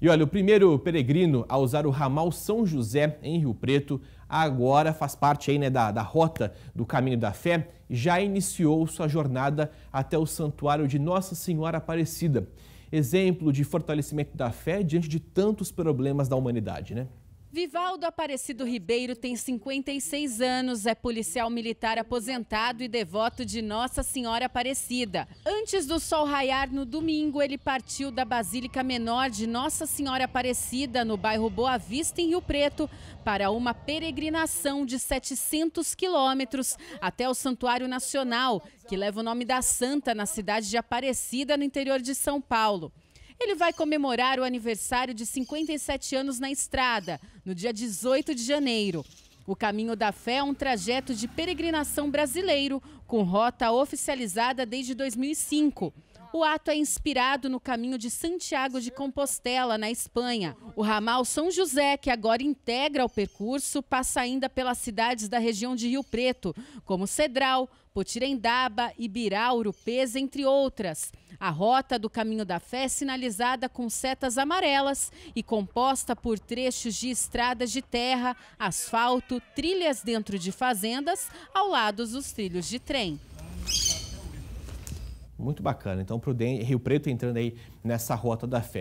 E olha, o primeiro peregrino a usar o ramal São José em Rio Preto agora faz parte aí, né, da, da rota do Caminho da Fé, já iniciou sua jornada até o Santuário de Nossa Senhora Aparecida. Exemplo de fortalecimento da fé diante de tantos problemas da humanidade, né? Vivaldo Aparecido Ribeiro tem 56 anos, é policial militar aposentado e devoto de Nossa Senhora Aparecida. Antes do sol raiar no domingo, ele partiu da Basílica Menor de Nossa Senhora Aparecida, no bairro Boa Vista, em Rio Preto, para uma peregrinação de 700 quilômetros até o Santuário Nacional, que leva o nome da Santa na cidade de Aparecida, no interior de São Paulo. Ele vai comemorar o aniversário de 57 anos na estrada, no dia 18 de janeiro. O Caminho da Fé é um trajeto de peregrinação brasileiro, com rota oficializada desde 2005. O ato é inspirado no caminho de Santiago de Compostela, na Espanha. O ramal São José, que agora integra o percurso, passa ainda pelas cidades da região de Rio Preto, como Cedral, Potirendaba, Ibirá, Urupês, entre outras. A rota do Caminho da Fé é sinalizada com setas amarelas e composta por trechos de estradas de terra, asfalto, trilhas dentro de fazendas, ao lado dos trilhos de trem. Muito bacana. Então, Rio Preto entrando aí nessa rota da fé.